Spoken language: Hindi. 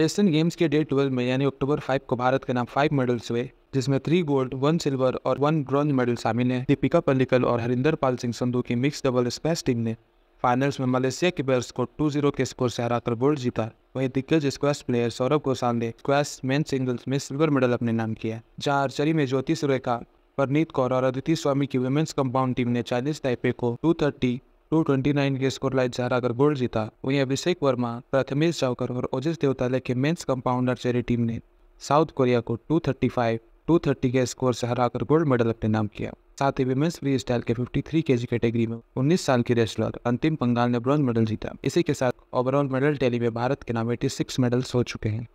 एशियन गेम्स के डे ट्वेल्व में यानी अक्टूबर फाइव को भारत के नाम फाइव मेडल्स हुए जिसमें थ्री गोल्ड वन सिल्वर और वन ब्रॉन्ज मेडल शामिल हैं दीपिका पल्लिकल और हरिंदर पाल सिंह संधू की मिक्स डबल स्पेस टीम ने फाइनल्स में मलेशिया के प्लेयर्स को 2-0 के स्कोर से हराकर गोल्ड जीता वहीं दिग्गज स्क्वैश प्लेयर सौरभ घोषाल ने स्क्वैश मेन सिंगल्स में सिल्वर मेडल अपने नाम किया जहां आर्चरी में ज्योति सुरेखा परनीत कौर और अदिति स्वामी की वुमेन्स कंपाउंड टीम ने चाइनीज टाइपे को two thirty two twenty nine के स्कोर लाइन से अगर गोल्ड जीता वहीं अभिषेक वर्मा प्रथमेश जावकर और ओजस देवताले के मेन्स कंपाउंडर चेरी टीम ने साउथ कोरिया को 235, 230 के स्कोर से हराकर गोल्ड मेडल अपने नाम किया साथ ही विमेंस फ्री स्टाइल के 53 केजी कैटेगरी में 19 साल की रेसलर अंतिम पंगाल ने ब्रॉन्ज मेडल जीता इसी के साथ ओवरऑल मेडल टैली में भारत के नाम 86 मेडल्स हो चुके हैं